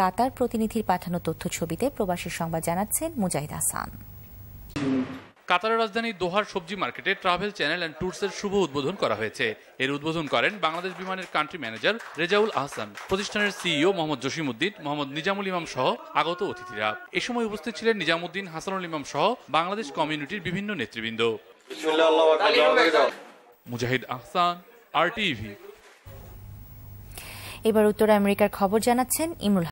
কাতার প্রতিনিধির পাঠানো তথ্য ছবিতে প্রবাসী সংবাদ জানাচ্ছেন মুজাহিদ হাসান কাতারের রাজধানী দোহার সবজি মার্কেটে ট্রাভেল চ্যানেল অ্যান্ড এর শুভ উদ্বোধন করা হয়েছে এর উদ্বোধন করেন বাংলাদেশ বিমানের কান্ট্রি ম্যানেজার রেজাউল আহসান প্রতিষ্ঠানের সিইও মোহাম্মদ জসিমুদ্দিন মোহাম্মদ নিজামুল ইমাম সহ আগত অতিথিরা এ সময় উপস্থিত ছিলেন নিজামুদ্দিন হাসানুল ইমাম সহ বাংলাদেশ কমিউনিটির বিভিন্ন নেতৃবৃন্দ মুজাহিদ আহসান আর টিভি এবার উত্তর আমেরিকার খবর জানাচ্ছেন ইমরুল